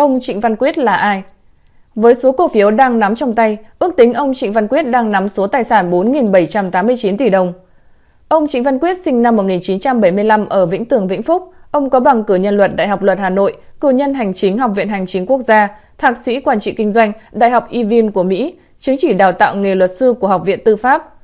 Ông Trịnh Văn Quyết là ai? Với số cổ phiếu đang nắm trong tay, ước tính ông Trịnh Văn Quyết đang nắm số tài sản 4.789 tỷ đồng. Ông Trịnh Văn Quyết sinh năm 1975 ở Vĩnh Tường, Vĩnh Phúc. Ông có bằng cử nhân luật Đại học Luật Hà Nội, cử nhân hành chính Học viện Hành chính Quốc gia, thạc sĩ quản trị kinh doanh Đại học Evin của Mỹ, chứng chỉ đào tạo nghề luật sư của Học viện Tư pháp.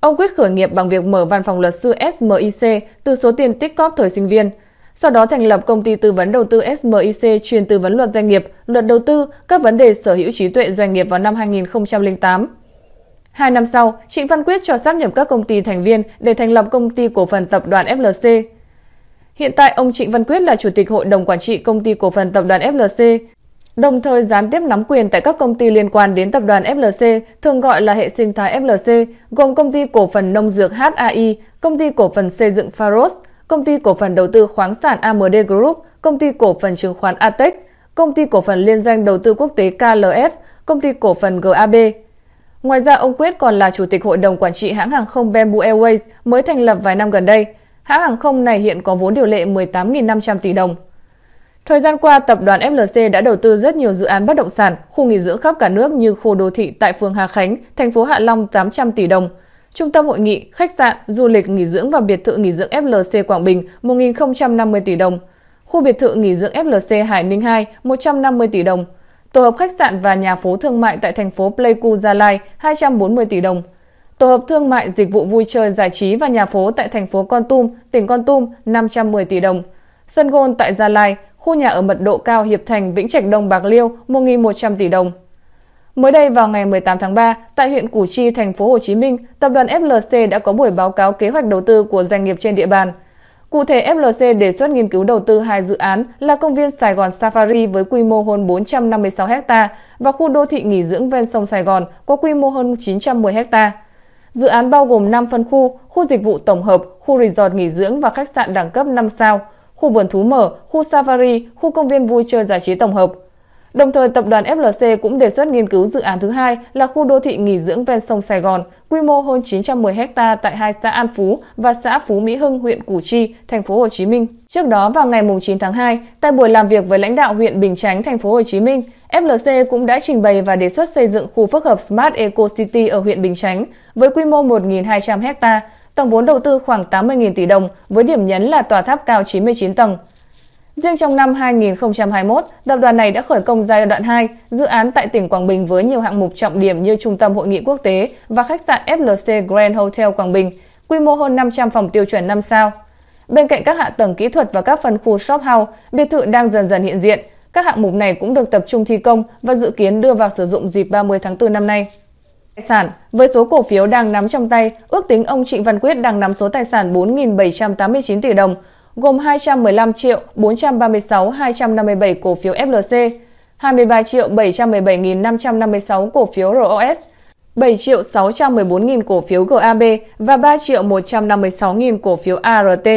Ông Quyết khởi nghiệp bằng việc mở văn phòng luật sư SMIC từ số tiền tích cóp thời sinh viên – sau đó thành lập công ty tư vấn đầu tư SMIC chuyên tư vấn luật doanh nghiệp, luật đầu tư, các vấn đề sở hữu trí tuệ doanh nghiệp vào năm 2008. Hai năm sau, Trịnh Văn Quyết cho sáp nhập các công ty thành viên để thành lập công ty cổ phần tập đoàn FLC. Hiện tại, ông Trịnh Văn Quyết là Chủ tịch Hội đồng Quản trị Công ty Cổ phần Tập đoàn FLC, đồng thời gián tiếp nắm quyền tại các công ty liên quan đến tập đoàn FLC, thường gọi là hệ sinh thái FLC, gồm công ty cổ phần nông dược HAI, công ty cổ phần xây dựng Faros, Công ty cổ phần đầu tư khoáng sản AMD Group, Công ty cổ phần chứng khoán Atex, Công ty cổ phần liên danh đầu tư quốc tế KLF, Công ty cổ phần GAB. Ngoài ra, ông Quyết còn là Chủ tịch Hội đồng Quản trị hãng hàng không Bamboo Airways mới thành lập vài năm gần đây. Hãng hàng không này hiện có vốn điều lệ 18.500 tỷ đồng. Thời gian qua, tập đoàn FLC đã đầu tư rất nhiều dự án bất động sản, khu nghỉ dưỡng khắp cả nước như khu đô thị tại phường Hà Khánh, thành phố Hạ Long 800 tỷ đồng – Trung tâm hội nghị, khách sạn, du lịch, nghỉ dưỡng và biệt thự nghỉ dưỡng FLC Quảng Bình 1.050 tỷ đồng. Khu biệt thự nghỉ dưỡng FLC Hải Ninh 2 150 tỷ đồng. Tổ hợp khách sạn và nhà phố thương mại tại thành phố Pleiku Gia Lai 240 tỷ đồng. Tổ hợp thương mại dịch vụ vui chơi giải trí và nhà phố tại thành phố Con Tum, tỉnh Con Tum 510 tỷ đồng. Sân gôn tại Gia Lai, khu nhà ở mật độ cao Hiệp Thành, Vĩnh Trạch Đông Bạc Liêu 1.100 tỷ đồng. Mới đây vào ngày 18 tháng 3, tại huyện Củ Chi, thành phố Hồ Chí Minh, tập đoàn FLC đã có buổi báo cáo kế hoạch đầu tư của doanh nghiệp trên địa bàn. Cụ thể, FLC đề xuất nghiên cứu đầu tư hai dự án là công viên Sài Gòn Safari với quy mô hơn 456 ha và khu đô thị nghỉ dưỡng ven sông Sài Gòn có quy mô hơn 910 ha. Dự án bao gồm 5 phân khu, khu dịch vụ tổng hợp, khu resort nghỉ dưỡng và khách sạn đẳng cấp 5 sao, khu vườn thú mở, khu safari, khu công viên vui chơi giải trí tổng hợp – Đồng thời, tập đoàn FLC cũng đề xuất nghiên cứu dự án thứ hai là khu đô thị nghỉ dưỡng ven sông Sài Gòn, quy mô hơn 910 ha tại hai xã An Phú và xã Phú Mỹ Hưng, huyện Củ Chi, thành phố Hồ Chí Minh. Trước đó vào ngày 9 tháng 2, tại buổi làm việc với lãnh đạo huyện Bình Chánh, thành phố Hồ Chí Minh, FLC cũng đã trình bày và đề xuất xây dựng khu phức hợp Smart Eco City ở huyện Bình Chánh với quy mô 1.200 ha, tổng vốn đầu tư khoảng 80.000 tỷ đồng với điểm nhấn là tòa tháp cao 99 tầng. Riêng trong năm 2021, tập đoàn này đã khởi công giai đoạn 2, dự án tại tỉnh Quảng Bình với nhiều hạng mục trọng điểm như Trung tâm Hội nghị Quốc tế và khách sạn FLC Grand Hotel Quảng Bình, quy mô hơn 500 phòng tiêu chuẩn 5 sao. Bên cạnh các hạ tầng kỹ thuật và các phân khu shop house, biệt thự đang dần dần hiện diện. Các hạng mục này cũng được tập trung thi công và dự kiến đưa vào sử dụng dịp 30 tháng 4 năm nay. Tài sản với số cổ phiếu đang nắm trong tay, ước tính ông Trịnh Văn Quyết đang nắm số tài sản 4.789 tỷ đồng, gồm 215 triệu 436 257 cổ phiếu FLC, 23 triệu 717.556 cổ phiếu ROS, 7 triệu 614.000 cổ phiếu GAB và 3 triệu 156.000 cổ phiếu ART.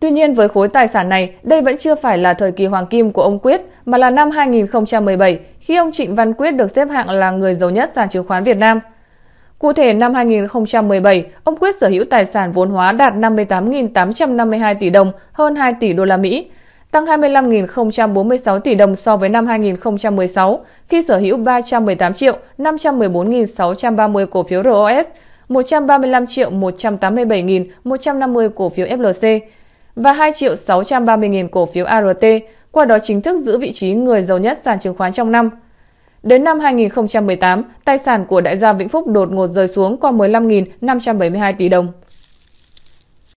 Tuy nhiên với khối tài sản này, đây vẫn chưa phải là thời kỳ hoàng kim của ông Quyết mà là năm 2017 khi ông Trịnh Văn Quyết được xếp hạng là người giàu nhất sàn chứng khoán Việt Nam – Cụ thể, năm 2017, ông Quyết sở hữu tài sản vốn hóa đạt 58.852 tỷ đồng, hơn 2 tỷ đô la Mỹ, tăng 25.046 tỷ đồng so với năm 2016 khi sở hữu 318 triệu 514.630 cổ phiếu ROS, 135 triệu 187.150 cổ phiếu FLC và 2 triệu 630.000 cổ phiếu ART, qua đó chính thức giữ vị trí người giàu nhất sàn chứng khoán trong năm. Đến năm 2018, tài sản của đại gia Vĩnh Phúc đột ngột rơi xuống còn 15.572 tỷ đồng.